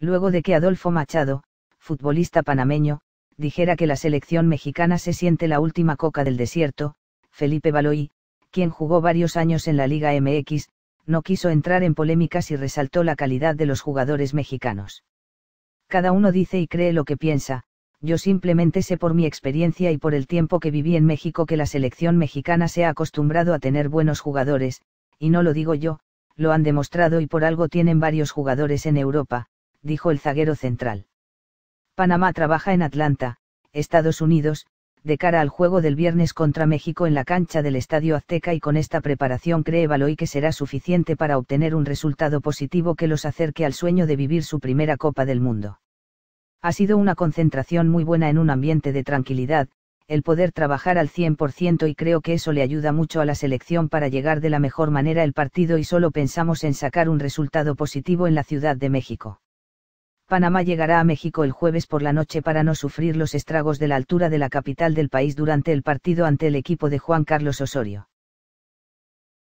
luego de que Adolfo Machado, futbolista panameño, dijera que la selección mexicana se siente la última coca del desierto, Felipe Baloy, quien jugó varios años en la Liga MX, no quiso entrar en polémicas y resaltó la calidad de los jugadores mexicanos. Cada uno dice y cree lo que piensa, yo simplemente sé por mi experiencia y por el tiempo que viví en México que la selección mexicana se ha acostumbrado a tener buenos jugadores, y no lo digo yo, lo han demostrado y por algo tienen varios jugadores en Europa, dijo el zaguero central. Panamá trabaja en Atlanta, Estados Unidos, de cara al juego del viernes contra México en la cancha del Estadio Azteca y con esta preparación cree Baloy que será suficiente para obtener un resultado positivo que los acerque al sueño de vivir su primera Copa del Mundo. Ha sido una concentración muy buena en un ambiente de tranquilidad, el poder trabajar al 100% y creo que eso le ayuda mucho a la selección para llegar de la mejor manera el partido y solo pensamos en sacar un resultado positivo en la Ciudad de México. Panamá llegará a México el jueves por la noche para no sufrir los estragos de la altura de la capital del país durante el partido ante el equipo de Juan Carlos Osorio.